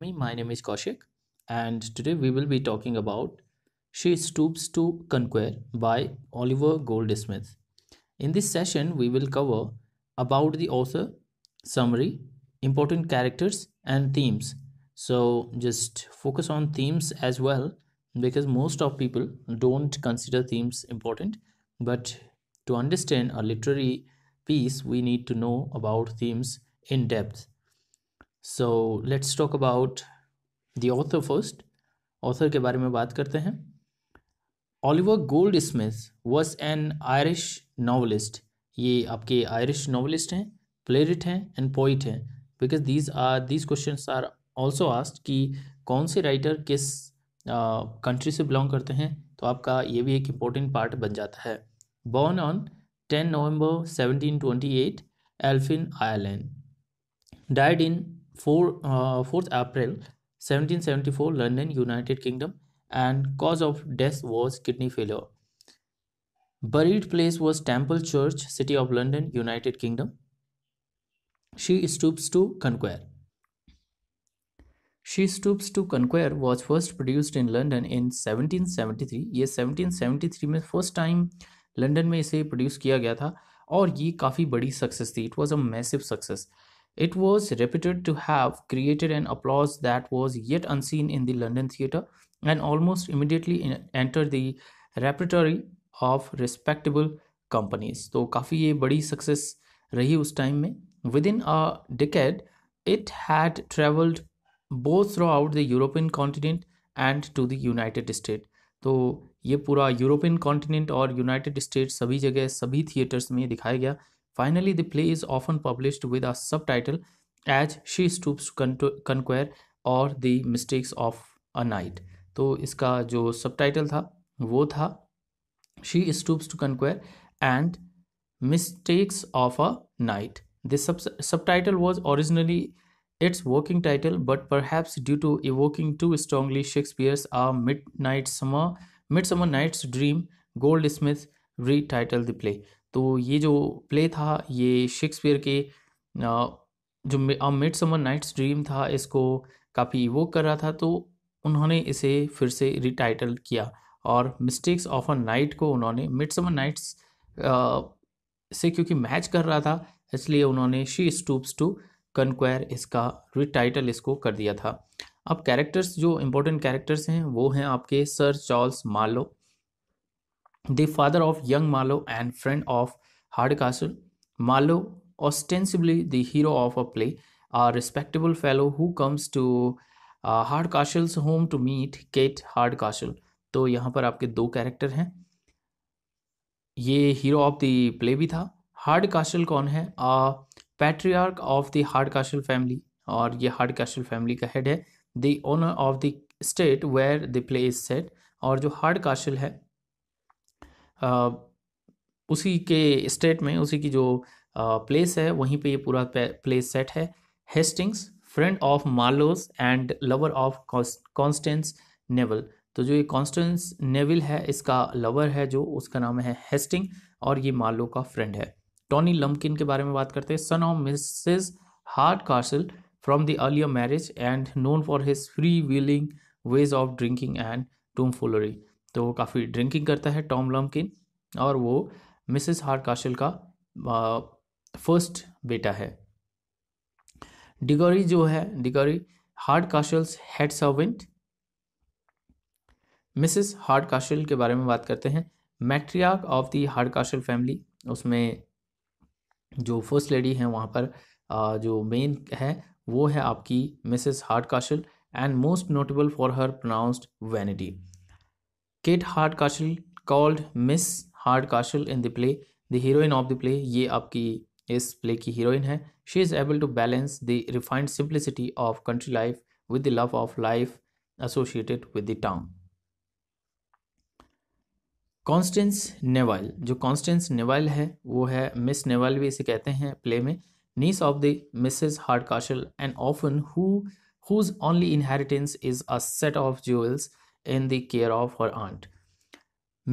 me my name is Kaushik and today we will be talking about She Stoops to Conquer by Oliver Goldsmith. In this session we will cover about the author, summary, important characters and themes. So just focus on themes as well because most of people don't consider themes important but to understand a literary piece we need to know about themes in depth so let's talk about the author first author के बारे में बात करते हैं Oliver Goldsmith was an Irish novelist ये आपके Irish novelist हैं playwright हैं एंड पोइट हैं because these are these question are also asked कि कौन से राइटर किस कंट्री uh, से बिलोंग करते हैं तो आपका ये भी एक इम्पोर्टेंट पार्ट बन जाता है born on ten November seventeen twenty eight Elphin Ireland died in 4, uh, 4th April 1774, London, United Kingdom, and cause of death was kidney failure. Buried place was Temple Church, City of London, United Kingdom. She stoops to conquer. She Stoops to Conquer was first produced in London in 1773 Yes, 1773 में first time, London में इसे produce किया गया था और ये काफ़ी बड़ी success थी It was a massive success. It was reputed to have created an applause that was yet unseen in the London theatre and almost immediately entered the repertory of respectable companies. So, काफी ये बड़ी success रही उस time में. Within a decade, it had travelled both throughout the European continent and to the United States. तो ये पूरा European continent और United States सभी जगह सभी theatres में दिखाया गया. Finally, the play is often published with a subtitle as She Stoops to Conquer or "The Mistakes of a Knight." तो इसका जो subtitle "She था वो था and "Mistakes of a Knight." Mistakes subtitle was originally its working title but perhaps due to evoking too strongly shakespeare's a midnight summer midsummer night's dream goldsmith retitled the play तो ये जो play था ये Shakespeare के जो mid summer nights dream था इसको काफ़ी वो कर रहा था तो उन्होंने इसे फिर से रिटाइटल किया और मिस्टेक्स ऑफ अ नाइट को उन्होंने मिड समर नाइट्स से क्योंकि मैच कर रहा था इसलिए उन्होंने शी स्टूप्स टू कनक्वायर इसका रिटाइटल इसको कर दिया था अब कैरेक्टर्स जो इम्पोर्टेंट कैरेक्टर्स हैं वो हैं आपके sir Charles Marlow the father of young Marlowe and friend of Hardcastle. Marlowe, ostensibly the hero of a play, a respectable fellow who comes to uh, Hardcastle's home to meet Kate Hardcastle. तो यहाँ पर आपके दो character हैं ये hero of the play भी था hard Hardcastle कौन है patriarch of the Hardcastle family और ये हार्ड काशल फैमिली का हेड है the owner of the state where the play is set और जो हार्ड काशल है उसी के स्टेट में उसी की जो प्लेस है वहीं पे ये पूरा प्लेस सेट है Hastings friend of Marlow's and lover of Constance Neville तो जो ये कॉन्स्टेंस नेवल है इसका लवर है जो उसका नाम है हेस्टिंग और ये मार्लो का फ्रेंड है टॉनी लमकिन के बारे में बात करते हैं son of Mrs Hardcastle from the earlier marriage and known for his free wheeling ways of drinking and tomfoolery तो वो काफ़ी ड्रिंकिंग करता है टॉम लॉमकिन और वो मिसेस काशल का फर्स्ट बेटा है डिगोरी जो है Diggory Hardcastle's head servant Mrs Hardcastle के बारे में बात करते हैं matriarch of the Hardcastle family उसमें जो फर्स्ट लेडी है वहाँ पर जो मेन है वो है आपकी Mrs Hardcastle and most notable for her pronounced vanity Kate Hardcastle called Miss Hardcastle in the play the heroine of the play ये आपकी इस प्ले की हीरोइन है she is able to balance the refined simplicity of country life with the love of life associated with the town Constance Neville जो Constance नेवाइल है वो है miss नेवाइल भी इसे कहते हैं प्ले में niece of the Mrs Hardcastle and orphan who whose only inheritance is a set of jewels in the care of her aunt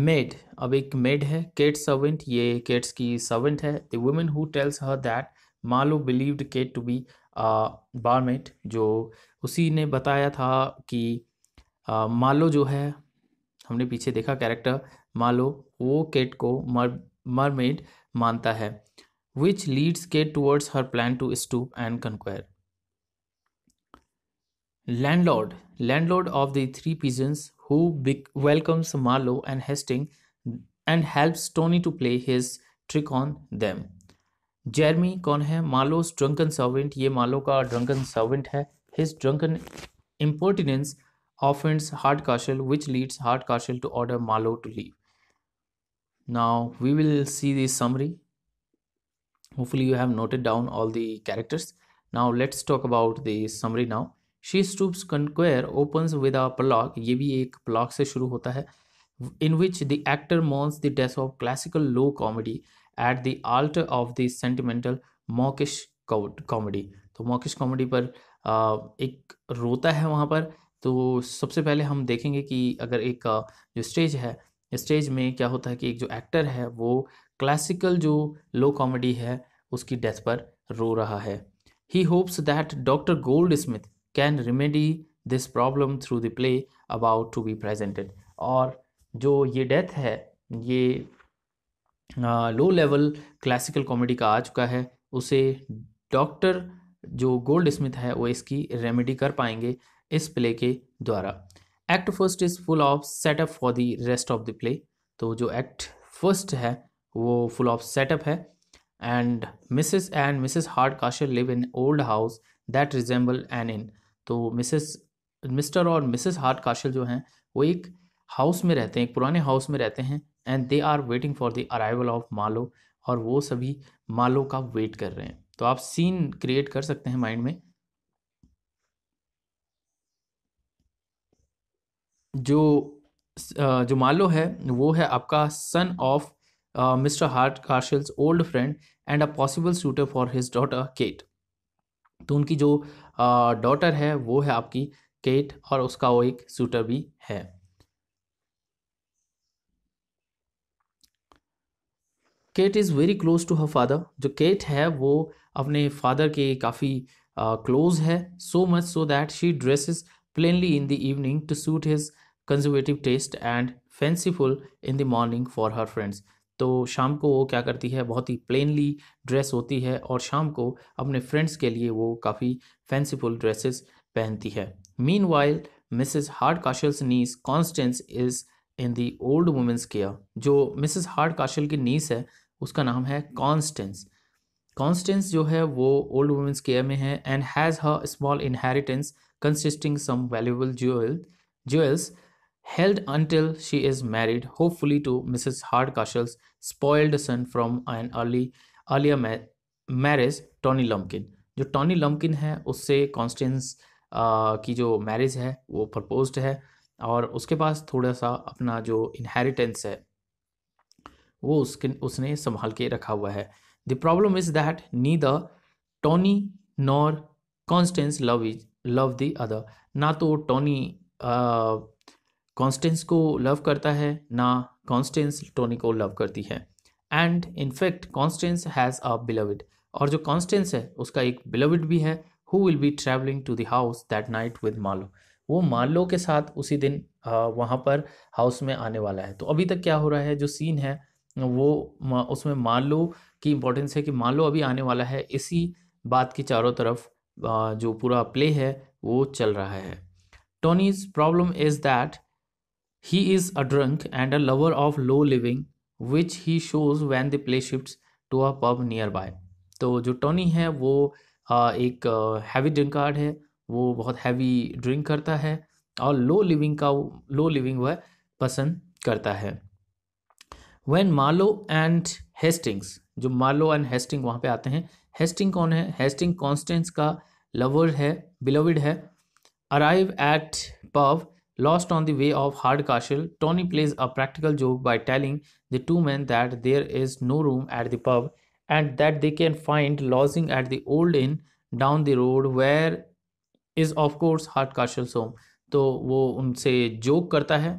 maid अब एक मेड है केट सर्वेंट ये केट्स की सर्वेंट है the women who tells her that Marlow believed Kate to be barmaid जो उसी ने बताया था कि मालो जो है हमने पीछे देखा कैरेक्टर मालो वो केट को मर मरमेड मानता है which leads Kate towards her plan to stoop and conquer landlord, landlord of the three pigeons, who welcomes Marlowe and Hastings and helps Tony to play his trick on them. Jeremy, कौन है Marlowe's drunken servant. ये Marlowe का drunken servant है His drunken impertinence offends Hardcastle, which leads Hardcastle to order Marlowe to leave. Now we will see the summary. Hopefully, you have noted down all the characters. Now, let's talk about the summary now. She stoops conquer opens with a prologue ये भी एक prologue से शुरू होता है in which the actor mourns the death of classical low comedy at the altar of the sentimental mawkish comedy तो mawkish comedy पर एक रोता है वहाँ पर तो सबसे पहले हम देखेंगे कि अगर एक जो स्टेज है स्टेज में क्या होता है कि एक जो एक्टर है वो क्लासिकल जो लो कॉमेडी है उसकी डेथ पर रो रहा है he hopes that doctor Goldsmith can remedy this problem through the play about to be presented और जो ये डेथ है ये लो लेवल क्लासिकल कॉमेडी का आ चुका है उसे डॉक्टर जो गोल्ड स्मिथ है वो इसकी रेमेडी कर पाएंगे इस प्ले के द्वारा act first is full of setup for the rest of the play तो जो एक्ट फर्स्ट है वो फुल ऑफ सेटअप है and Mrs and Mrs Hardcastle live in old house that resemble an inn तो Mrs Mr और Mrs Hardcastle जो हैं वो एक हाउस में रहते हैं एक पुराने हाउस में रहते हैं and they are waiting for the arrival of Marlow और वो सभी मालो का वेट कर रहे हैं तो आप सीन क्रिएट कर सकते हैं माइंड में जो जो मालो है वो है आपका son of Mr Hardcastle's old friend and a possible suitor for his daughter Kate तो उनकी जो डॉटर है वो है आपकी केट और उसका वो एक सूटर भी है Kate is very close to her father जो केट है वो अपने फादर के काफ़ी क्लोज है so much so that she dresses plainly in the evening to suit his conservative taste and fanciful in the morning for her friends तो शाम को वो क्या करती है बहुत ही प्लेनली ड्रेस होती है और शाम को अपने फ्रेंड्स के लिए वो काफ़ी फैंसीफुल ड्रेसेस पहनती है meanwhile Mrs Hardcastle's niece Constance is in the old woman's care जो मिसिज हार्ड काशल की नीस है उसका नाम है कॉन्स्टेंस कॉन्स्टेंस जो है वो ओल्ड वुमेंस केयर में है and has her small inheritance consisting some valuable jewel jewels held until she is married, hopefully to Mrs. Hardcastle's spoiled son from an early earlier ma- marriage, Tony Lumpkin जो Tony लम्पकिन है उससे Constance की जो marriage है वो proposed है और उसके पास थोड़ा सा अपना जो इनहेरिटेंस है वो उसके उसने संभाल के रखा हुआ है the problem is that neither Tony nor Constance love is love the other ना तो टॉनी कॉन्स्टेंस को लव करता है ना कॉन्स्टेंस टोनी को लव करती है and in fact Constance has a beloved और जो कॉन्स्टेंस है उसका एक बिलविड भी है who will be travelling to the house that night with Marlow वो मालो के साथ उसी दिन वहाँ पर हाउस में आने वाला है तो अभी तक क्या हो रहा है जो सीन है वो उसमें मालो की इम्पोर्टेंस है कि मालो अभी आने वाला है इसी बात की चारों तरफ जो पूरा प्ले है वो चल रहा है Tony's problem is that He is a drunk and a lover of low living, which he shows when play play shifts to a pub nearby. तो जो टोनी है वो एक हैवी ड्रिंक कार्ड है वो बहुत हैवी ड्रिंक करता है और लो लिविंग का लो लिविंग वह पसंद करता है वैन मालो एंड हेस्टिंग्स जो मालो एंड हेस्टिंग वहाँ पे आते हैं हेस्टिंग कौन है हेस्टिंग कॉन्स्टेंस का लवर है बिलोविड है arrive at pub Lost on the way of Hardcastle, Tony plays a practical joke by telling the two men that there is no room at the pub and that they can find lodging at the old inn down the road where is of course Hardcastle's home. तो वो उनसे joke करता है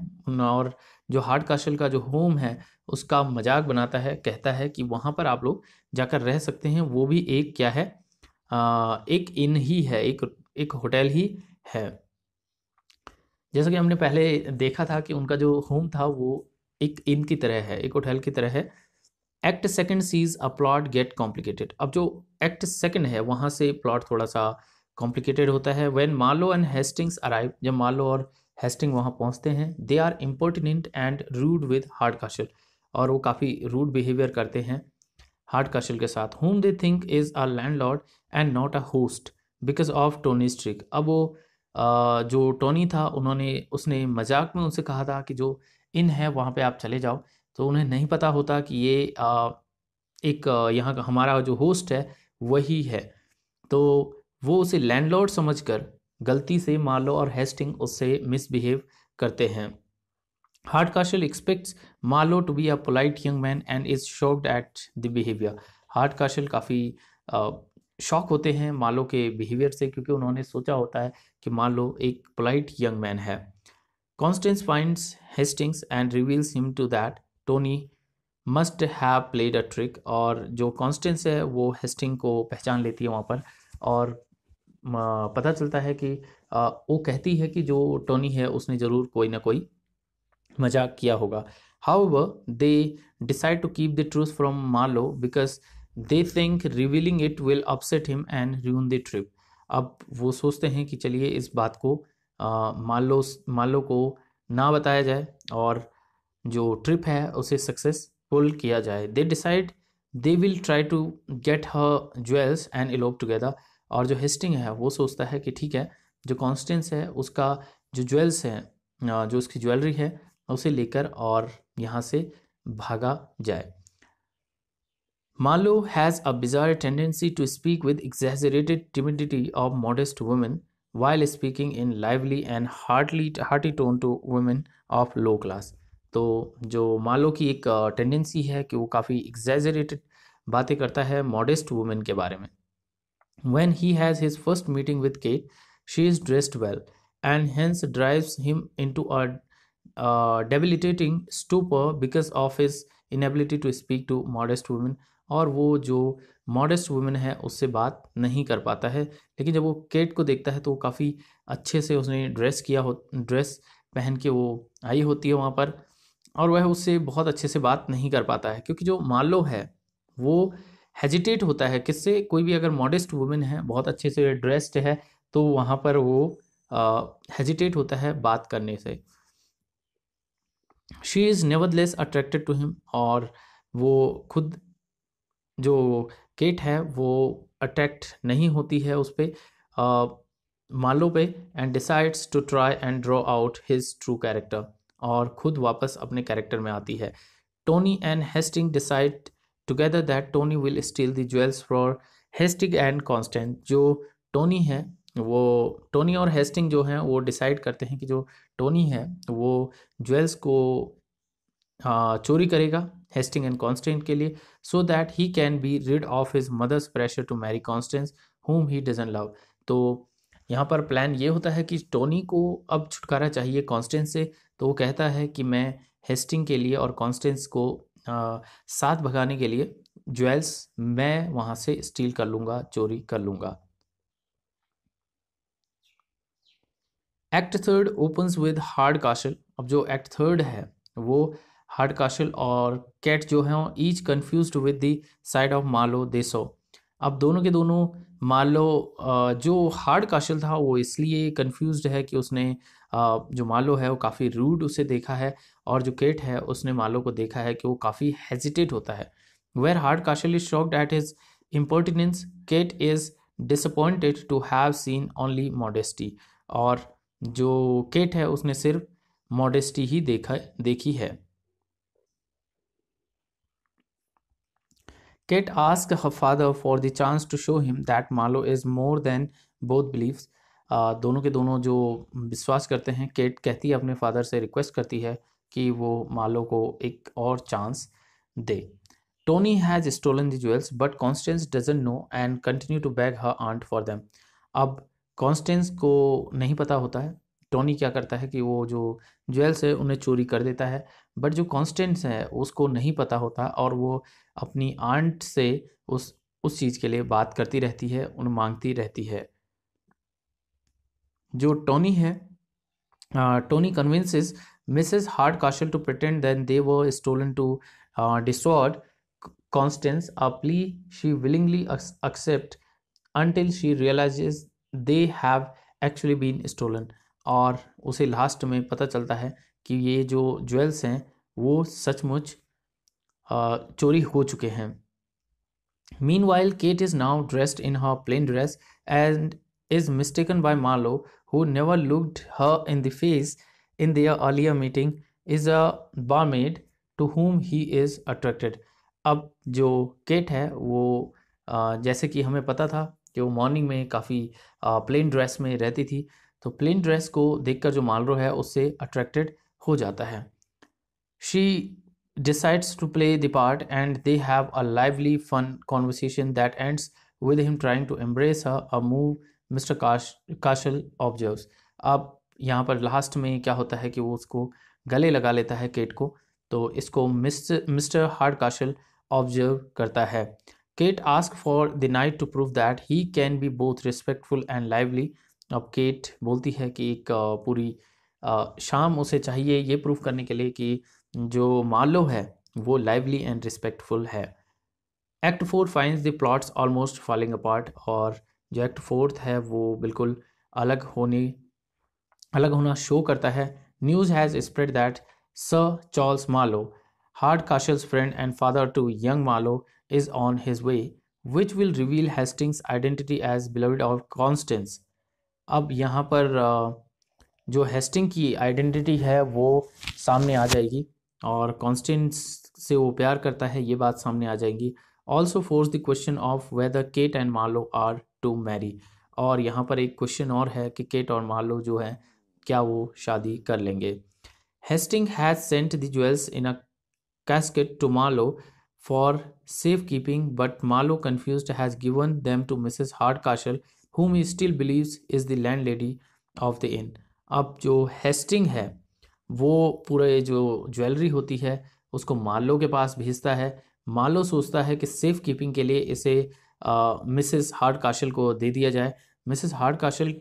और जो hard castle का जो home है उसका मजाक बनाता है कहता है कि वहाँ पर आप लोग जाकर रह सकते हैं वो भी एक क्या है आ, एक इन ही है एक एक होटल ही है जैसा कि हमने पहले देखा था कि उनका जो होम था वो एक इन की तरह है एक होटल की तरह है act second sees a plot get complicated अब जो एक्ट सेकंड है वहाँ से प्लॉट थोड़ा सा कॉम्प्लिकेटेड होता है व्हेन मालो एंड हेस्टिंग्स अराइव जब मालो और हेस्टिंग वहाँ पहुँचते हैं they are impertinent and rude with Hardcastle और वो काफ़ी रूड बिहेवियर करते हैं हार्ड काशल के साथ whom they think is a landlord and not a host because of Tony's trick अब वो जो टोनी था उन्होंने उसने मजाक में उनसे कहा था कि जो इन है वहाँ पे आप चले जाओ तो उन्हें नहीं पता होता कि ये एक यहाँ का हमारा जो होस्ट है वही है तो वो उसे लैंडलॉर्ड समझकर गलती से मार्लो और हेस्टिंग उससे मिसबिहेव करते हैं Hardcastle expects Marlow to be a polite young man and is shocked at the behaviour Hardcastle काफ़ी शॉक होते हैं मालो के बिहेवियर से क्योंकि उन्होंने सोचा होता है कि मान लो एक पोलाइट यंग मैन है Constance finds Hastings and reveals him to that Tony must have played a trick और जो कॉन्स्टेंस है वो हेस्टिंग को पहचान लेती है वहाँ पर और पता चलता है कि वो कहती है कि जो टोनी है उसने ज़रूर कोई ना कोई मजाक किया होगा how they decide to keep the truth from Marlow because they think revealing it will upset him and ruin the trip अब वो सोचते हैं कि चलिए इस बात को मान लो मान लो को ना बताया जाए और जो ट्रिप है उसे सक्सेसफुल किया जाए they decide they will try to get her jewels and elope together और जो हेस्टिंग है वो सोचता है कि ठीक है जो कॉन्स्टेंस है उसका जो ज्वेल्स है जो उसकी ज्वेलरी है उसे लेकर और यहाँ से भागा जाए Marlowe has a bizarre tendency to speak with exaggerated timidity of modest women while speaking in lively and heartily hearty tone to women of low class. तो जो मालो की एक टेंडेंसी uh, है कि वो काफ़ी एग्जैजरेटेड बातें करता है मॉडेस्ट वुमेन के बारे में when he has his first meeting with Kate, she is dressed well and hence drives him into a uh, debilitating stupor because of his inability to speak to modest women और वो जो modest women है उससे बात नहीं कर पाता है लेकिन जब वो केट को देखता है तो वो काफ़ी अच्छे से उसने ड्रेस किया हो ड्रेस पहन के वो आई होती है वहाँ पर और वह उससे बहुत अच्छे से बात नहीं कर पाता है क्योंकि जो मालो है वो हेजिटेट होता है किससे कोई भी अगर मॉडेस्ट वुमेन है बहुत अच्छे से ड्रेस्ड है तो वहाँ पर वो हेजिटेट होता है बात करने से she is nevertheless attracted to him और वो खुद जो किट है वो अटैक्ट नहीं होती है उस पर मालो पे and decides to try and draw out his true character और खुद वापस अपने कैरेक्टर में आती है Tony and Hasting decide together that Tony will steal the jewels for Hasting and Constance जो टोनी है वो टोनी और हेस्टिंग जो हैं वो डिसाइड करते हैं कि जो टोनी है वो ज्वेल्स को चोरी करेगा हेस्टिंग एंड कॉन्स्टेंट के लिए so that he can be rid of his mother's pressure to marry Constance whom he doesn't love तो यहाँ पर प्लान ये होता है कि टोनी को अब छुटकारा चाहिए कॉन्स्टेंस से तो वो कहता है कि मैं हेस्टिंग के लिए और कॉन्स्टेंस को आ, साथ भगाने के लिए ज्वेल्स मैं वहाँ से स्टील कर लूँगा चोरी कर लूँगा act third opens with Hardcastle अब जो एक्ट थर्ड है वो हार्ड काशल और कैट जो हैं each confuse with the side of Marlow देसो अब दोनों के दोनों मालो जो हार्ड काशल था वो इसलिए कन्फ्यूज है कि उसने जो मालो है वो काफ़ी रूड उसे देखा है और जो केट है उसने मालो को देखा है कि वो काफ़ी हेजिटेट होता है where Hardcastle is shocked at his impertinence Kate is disappointed to have seen only modesty और जो केट है उसने सिर्फ मॉडेस्टी ही देखा देखी है Kate asks her father for the chance to show him that मालो is more than both beliefs. Uh, दोनों के दोनों जो विश्वास करते हैं केट कहती है अपने फादर से रिक्वेस्ट करती है कि वो मालो को एक और चांस दे Tony has stolen the jewels but Constance doesn't know and continue to beg her aunt for them अब कॉन्स्टेंस को नहीं पता होता है टोनी क्या करता है कि वो जो ज्वेल्स है उन्हें चोरी कर देता है बट जो कॉन्स्टेंट्स है उसको नहीं पता होता और वो अपनी आंट से उस उस चीज़ के लिए बात करती रहती है उन मांगती रहती है जो टोनी है Tony convinces Mrs Hardcastle to pretend than they were stolen to distort Constance a plea she willingly accept until she realizes they have actually been stolen और उसे लास्ट में पता चलता है कि ये जो ज्वेल्स हैं वो सचमुच चोरी हो चुके हैं meanwhile Kate is now dressed in her plain dress and is mistaken by Marlow who never looked her in the face in the earlier meeting is a barmaid to whom he is attracted अब जो Kate है वो जैसे कि हमें पता था कि वो मॉर्निंग में काफ़ी प्लेन ड्रेस में रहती थी तो प्लेन ड्रेस को देखकर जो मालरो है उससे अट्रैक्टेड हो जाता है she decides to play the part and they have a lively fun conversation that ends with him trying to embrace a move Mr cash Castle observe अब यहाँ पर लास्ट में क्या होता है कि वो उसको गले लगा लेता है केट को तो इसको मिस्टर हार्ड काशल ऑब्जर्व करता है Kate ask for the night to prove that he can be both respectful and lively अब केट बोलती है कि एक पूरी शाम उसे चाहिए ये प्रूफ करने के लिए कि जो मालो है वो लाइवली एंड रिस्पेक्टफुल है act four finds the plots almost falling apart और जो एक्ट फोर्थ है वो बिल्कुल अलग होने अलग होना शो करता है news has spread that sir Charles Marlow Hardcastle's friend and father to young Marlow is on his way which will reveal Hastings identity as beloved of Constance अब यहाँ पर जो हेस्टिंग की आइडेंटिटी है वो सामने आ जाएगी और कॉन्स्टेंस से वो प्यार करता है ये बात सामने आ जाएगी also force the question of whether Kate and Marlow are to marry और यहाँ पर एक क्वेश्चन और है कि केट और मार्लो जो है क्या वो शादी कर लेंगे Hasting has sent the jewels in a casket to Marlow for safe keeping but Marlow confuse has given them to Mrs Hardcastle whom he still believe is the landlady of the inn अब जो Hasting है वो पूरे जो jewellery होती है उसको मालो के पास भेजता है मालो सोचता है कि सेफ कीपिंग के लिए इसे मिसेस हार्ड काशल को दे दिया जाए मिसेस हार्ड काशल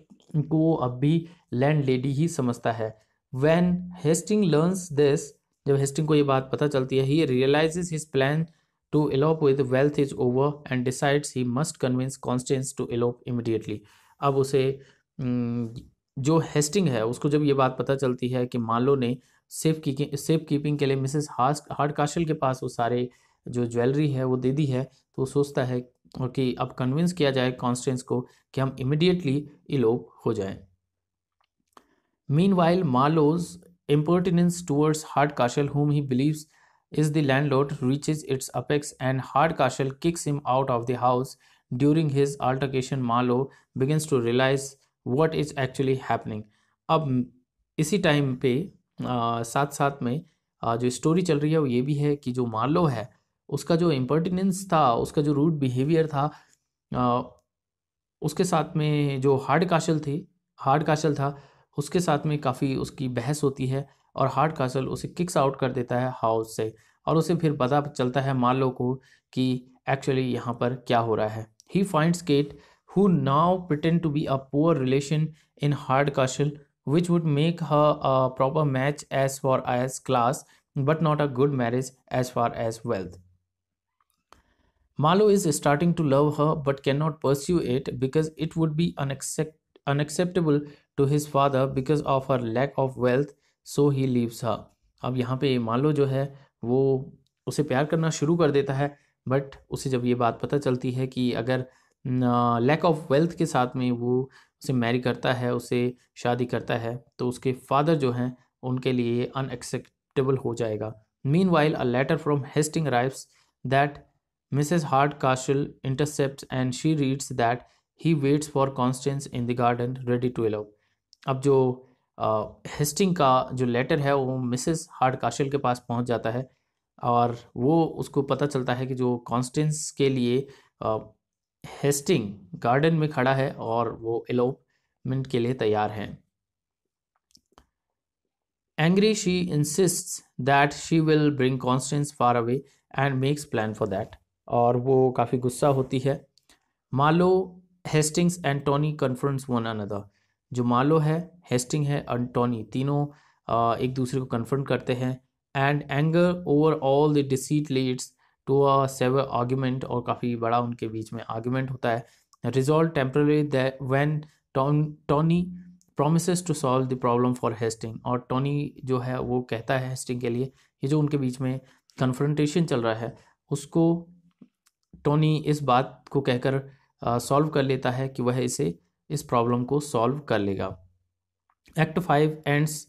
को अब भी लैंड लेडी ही समझता है वैन हेस्टिंग लर्नस दिस जब हेस्टिंग को ये बात पता चलती है he realize his plan to elope with wealth is over and decides he must convince Constance to elope immediately अब उसे जो हेस्टिंग है उसको जब ये बात पता चलती है कि मालो ने सेफ की सेफ कीपिंग के लिए मिसेस हार्स हार्ड के पास वो सारे जो ज्वेलरी है वो दे दी है तो वो सोचता है और कि अब कन्विंस किया जाए कॉन्स्टेंस को कि हम इमिडिएटली इलोप हो जाए meanwhile Marlow's impertinence towards Hardcastle whom he believes If the landlord reaches its apex and Hardcastle kicks him out of the house during his altercation, Marlowe begins to realize what is actually happening. अब इसी time पे आ, साथ साथ में आ, जो story चल रही है वो ये भी है कि जो मार्लो है उसका जो इम्पर्टिनेंस था उसका जो रूट बिहेवियर था आ, उसके साथ में जो हार्ड काशल थी हार्ड काशल था उसके साथ में काफ़ी उसकी बहस होती है और हार्ड कासल उसे किक्स आउट कर देता है हाउस से और उसे फिर पता चलता है मार्लो को कि एक्चुअली यहाँ पर क्या हो रहा है he finds Kate who now pretend to be a poor relation in Hardcastle which would make a proper match as for as class but not a good marriage as far as wealth Marlow is starting to love her but can not pursue it because it would be unaccept unacceptable to his father because of her lack of wealth so he leaves her अब यहाँ पे मान लो जो है वो उसे प्यार करना शुरू कर देता है बट उसे जब ये बात पता चलती है कि अगर लैक ऑफ वेल्थ के साथ में वो उसे मैरी करता है उसे शादी करता है तो उसके फादर जो हैं उनके लिए अनएक्सेप्टेबल हो जाएगा meanwhile a letter from Hasting arrives that Mrs Hardcastle intercept and she reads that he waits for Constance in the garden ready to elope अब जो हेस्टिंग का जो लेटर है वो मिसेस हार्ड काशल के पास पहुंच जाता है और वो उसको पता चलता है कि जो कॉन्स्टेंस के लिए हेस्टिंग गार्डन में खड़ा है और वो एलोपमेंट के लिए तैयार हैं angry she insist that she will bring Constance far away and makes plan for that और वो काफ़ी गुस्सा होती है Marlow Hastings and Tony confronts one another जो मालो है हेस्टिंग है और टोनी तीनों एक दूसरे को कन्फ्रंट करते हैं and anger over all the deceit leads to a severe argument और काफ़ी बड़ा उनके बीच में आर्ग्यूमेंट होता है resolve temporary when Tony promise to solve the problem for Hasting और टोनी जो है वो कहता है हेस्टिंग के लिए ये जो उनके बीच में कन्फ्रंटेशन चल रहा है उसको टोनी इस बात को कहकर सॉल्व कर लेता है कि वह इसे इस प्रॉब्लम को सॉल्व कर लेगा act five ends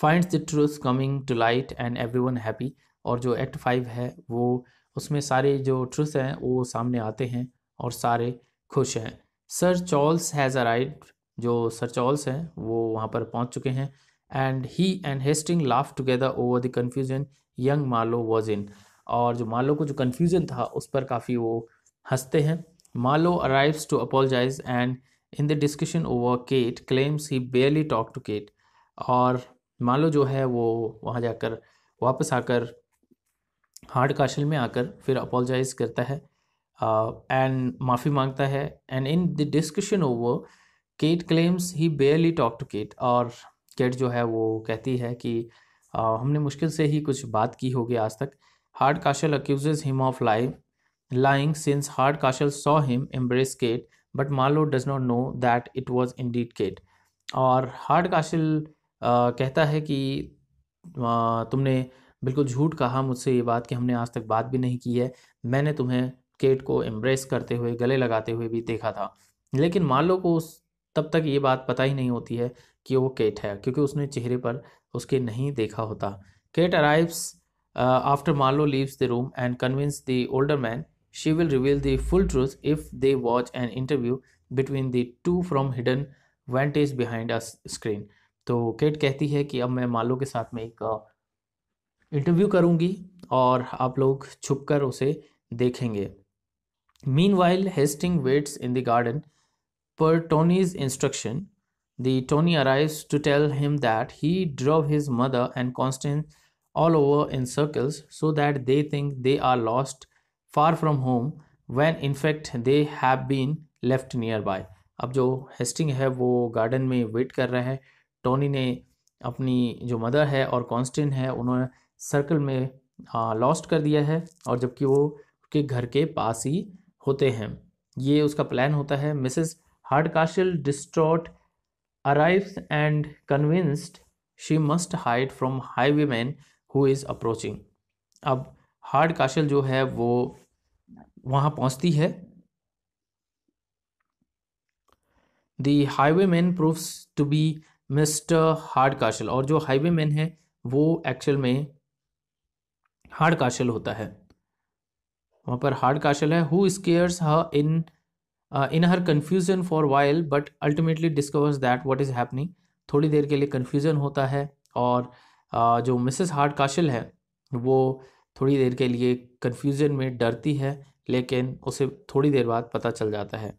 finds the truth coming to light and everyone happy और जो एक्ट फाइव है वो उसमें सारे जो ट्रूथ हैं वो सामने आते हैं और सारे खुश हैं सर चॉल्स हैज़ अराइव जो सर चॉल्स हैं वो वहाँ पर पहुँच चुके हैं and he and Hasting laugh together over the confusion young Marlow was in और जो मालो को जो कन्फ्यूज़न था उस पर काफ़ी वो हंसते हैं Marlow arrives to apologize and in the discussion over Kate claims he barely talk to Kate और मालो जो है वो वहाँ जाकर वापस आकर हार्ड काशल में आकर फिर अपोलोजाइज करता है एंड uh, माफ़ी मांगता है and in the discussion over Kate claims he barely talk to Kate और केट जो है वो कहती है कि uh, हमने मुश्किल से ही कुछ बात की होगी आज तक Hardcastle accuse him of live lying since Hardcastle saw him embrace Kate but does not know that it was indeed Kate और हार्ड काशिल कहता है कि तुमने बिल्कुल झूठ कहा मुझसे ये बात कि हमने आज तक बात भी नहीं की है मैंने तुम्हें केट को एम्ब्रेस करते हुए गले लगाते हुए भी देखा था लेकिन लो को उस तब तक ये बात पता ही नहीं होती है कि वो केट है क्योंकि उसने चेहरे पर उसके नहीं देखा होता Kate arrives after Marlow leaves the room and convince the older man She will reveal the full truth if they watch an interview between the two from hidden vantage behind a screen. So Kate कहती है कि अब मैं मालो के साथ में एक इंटरव्यू करूंगी और आप लोग छुपकर उसे देखेंगे meanwhile Hasting waits in The Tony arrives to tell him that he drove his mother and Constance all over in circles so that they think they are lost far from home when in fact they have been left nearby अब जो Hasting है वो garden में wait कर रहा है Tony ने अपनी जो मदर है और कॉन्स्टेंट है उन्होंने सर्कल में लॉस्ट कर दिया है और जबकि वो उसके घर के पास ही होते हैं ये उसका प्लान होता है Mrs Hardcastle distraught arrive and convinced she must hide from highwayman who is approaching अब हार्ड काशल जो है वो वहाँ पहुँचती है the highwayman proves to be Mr Hardcastle और जो हाईवे मैन है वो एक्चुअल में हार्ड काशल होता है वहाँ पर हार्ड काशल है who scares her in in her confusion for while but ultimately discovers that what is happening थोड़ी देर के लिए कन्फ्यूज़न होता है और uh, जो मिसेस हार्ड काशल है वो थोड़ी देर के लिए कन्फ्यूज़न में डरती है लेकिन उसे थोड़ी देर बाद पता चल जाता है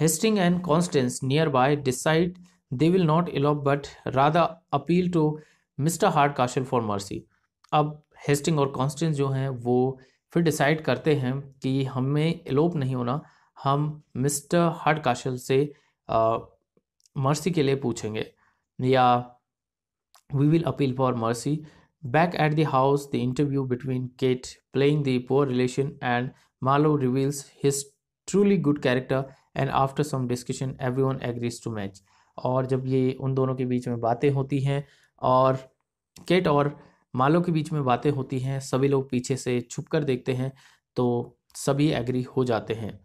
Hasting and Constance nearby decide they will not elope but rather appeal to Mr Hardcastle for mercy अब हेस्टिंग और कॉन्स्टेंस जो हैं वो फिर डिसाइड करते हैं कि हमें एलोप नहीं होना हम मिस्टर हार्ड काशल से मर्सी के लिए पूछेंगे या we will appeal for mercy Back at the house, the interview between Kate playing the poor relation and Marlowe reveals his truly good character and after some discussion everyone agrees to match और जब ये उन दोनों के बीच में बातें होती हैं और केट और मालो के बीच में बातें होती हैं सभी लोग पीछे से छुप कर देखते हैं तो सभी एग्री हो जाते हैं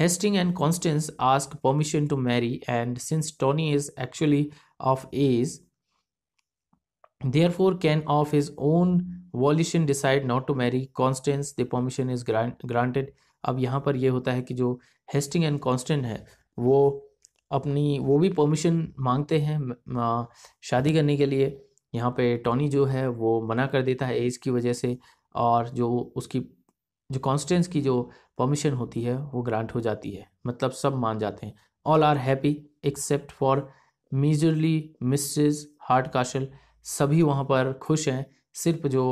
Hasting and Constance ask permission to marry and since Tony is actually of age for can of his own volition decide not to marry Constance the permission is granted अब यहाँ पर यह होता है कि जो हेस्टिंग एंड कॉन्स्टेंट है वो अपनी वो भी परमिशन मांगते हैं शादी करने के लिए यहाँ पे टॉनी जो है वो मना कर देता है एज की वजह से और जो उसकी जो कॉन्स्टेंस की जो परमिशन होती है वो ग्रांट हो जाती है मतलब सब मान जाते हैं all are happy except for miserly Mrs Hardcastle सभी वहाँ पर खुश हैं सिर्फ जो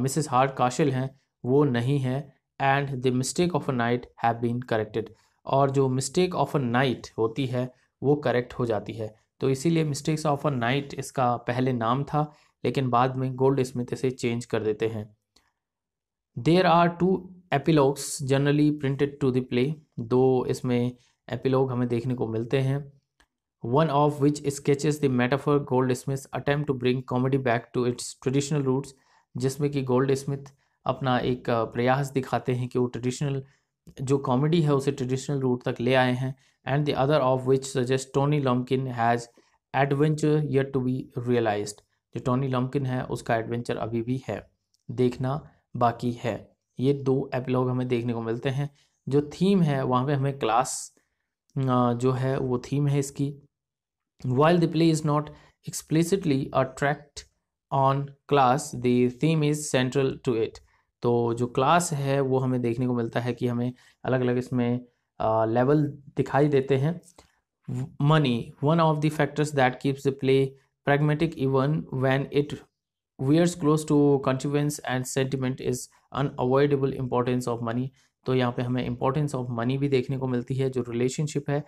मिसेस हार्ट काशिल हैं वो नहीं हैं and the mistake of a night have been corrected और जो मिस्टेक ऑफ अ नाइट होती है वो करेक्ट हो जाती है तो इसीलिए मिस्टेक्स ऑफ अ नाइट इसका पहले नाम था लेकिन बाद में गोल्ड स्मिथ इसे चेंज कर देते हैं there are two epilogues generally printed to the play दो इसमें एपिलॉग हमें देखने को मिलते हैं one of which sketches the metaphor gold attempt to bring comedy back to its traditional roots जिसमें कि गोल्ड अपना एक प्रयास दिखाते हैं कि वो ट्रेडिशनल जो कॉमेडी है उसे ट्रेडिशनल रूट तक ले आए हैं and the other of which suggest Tony Lumpkin has adventure yet to be realize जो टोनी लॉमकिन है उसका एडवेंचर अभी भी है देखना बाकी है ये दो एपिलॉग हमें देखने को मिलते हैं जो थीम है वहाँ पे हमें क्लास जो है वो थीम है इसकी While the play is not explicitly a tract on class, the theme is central to it. तो जो क्लास है वो हमें देखने को मिलता है कि हमें अलग अलग इसमें लेवल दिखाई देते हैं money one of the factors that keeps the play pragmatic even when it wears close to contrivance and sentiment is unavoidable importance of money तो यहाँ पे हमें importance of money भी देखने को मिलती है जो relationship है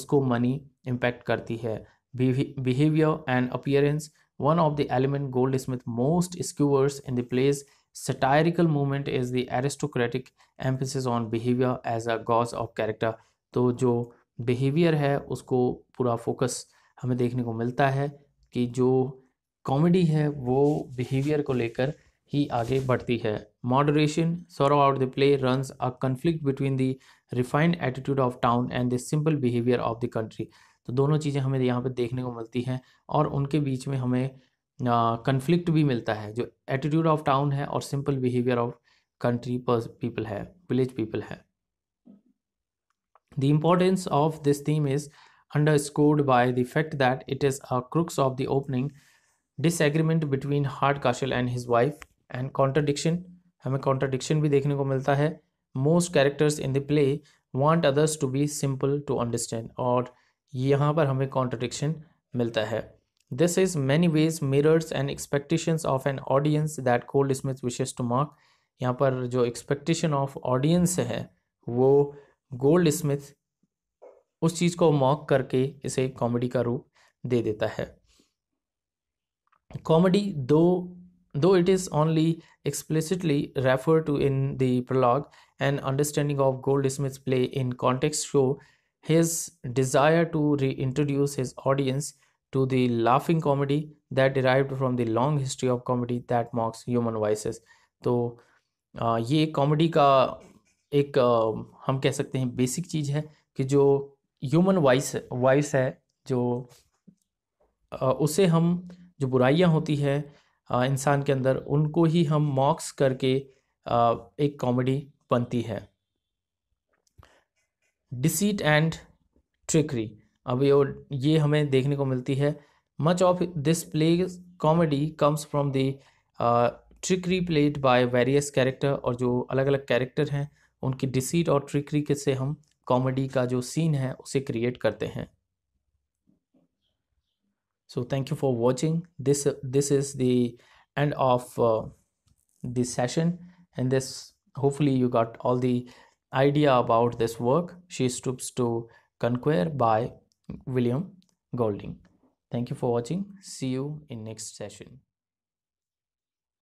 उसको money impact करती है behavior and appearance one of the element goldsmith most skewers in the play's satirical movement is the aristocratic emphasis on behavior as a gauze of character तो जो बिहेवियर है उसको पूरा फोकस हमें देखने को मिलता है कि जो कॉमेडी है वो बिहेवियर को लेकर ही आगे बढ़ती है moderation throughout the play runs a conflict between the refined attitude of town and the simple behaviour of the country तो दोनों चीज़ें हमें यहाँ पर देखने को मिलती हैं और उनके बीच में हमें कन्फ्लिक्ट भी मिलता है जो एटीट्यूड ऑफ टाउन है और simple behaviour of country people है विलेज पीपल है the importance of this theme is underscored by the fact that it is a crux of the opening disagreement between Hardcastle and his wife and contradiction हमें contradiction भी देखने को मिलता है most characters in the play want others to be simple to understand और यहाँ पर हमें कॉन्ट्रडिक्शन मिलता है this is many ways mirrors and expectations of an audience that Goldsmith wishes to mark यहाँ पर जो एक्सपेक्टेशन ऑफ ऑडियंस है वो गोल्ड स्मिथ उस चीज़ को मॉक करके इसे कॉमेडी का रूप दे देता है comedy though though it is only explicitly refer to in the prologue and understanding of Goldsmith play in context show his desire to reintroduce his audience to the laughing comedy that derived from the long history of comedy that mocks human vices तो ये comedy का एक हम कह सकते हैं basic चीज़ है कि जो ह्यूमन वाइस वाइस है जो उसे हम जो बुराइयां होती है इंसान के अंदर उनको ही हम मॉक्स करके एक कॉमेडी बनती है डिसीट एंड ट्रिकरी अब ये ये हमें देखने को मिलती है much of this play comedy comes from the trickery played by various character और जो अलग अलग कैरेक्टर हैं उनकी डिसीट और ट्रिकरी के से हम कॉमेडी का जो सीन है उसे क्रिएट करते हैं so thank you for watching this this is the end of this session and this hopefully you got all the idea about this work, She Stoops to Conquer by William Golding. Thank you for watching. See you in next session.